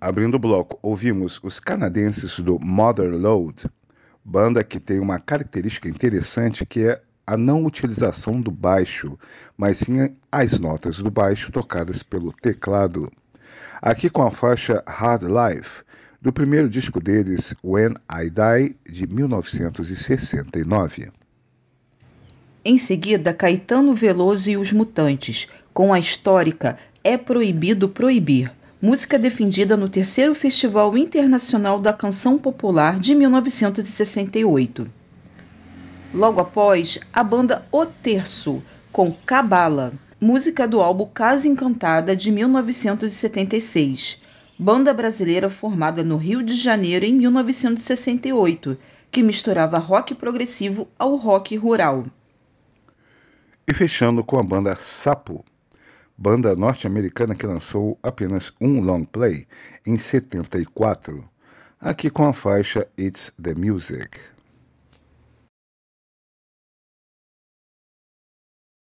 Abrindo o bloco, ouvimos os canadenses do Motherload, banda que tem uma característica interessante que é a não utilização do baixo, mas sim as notas do baixo tocadas pelo teclado. Aqui com a faixa Hard Life, do primeiro disco deles, When I Die, de 1969. Em seguida, Caetano Veloso e os Mutantes, com a histórica É Proibido Proibir música defendida no terceiro Festival Internacional da Canção Popular de 1968. Logo após, a banda O Terço, com Cabala, música do álbum Casa Encantada de 1976, banda brasileira formada no Rio de Janeiro em 1968, que misturava rock progressivo ao rock rural. E fechando com a banda Sapo, banda norte-americana que lançou apenas um long play em 74, aqui com a faixa It's the Music.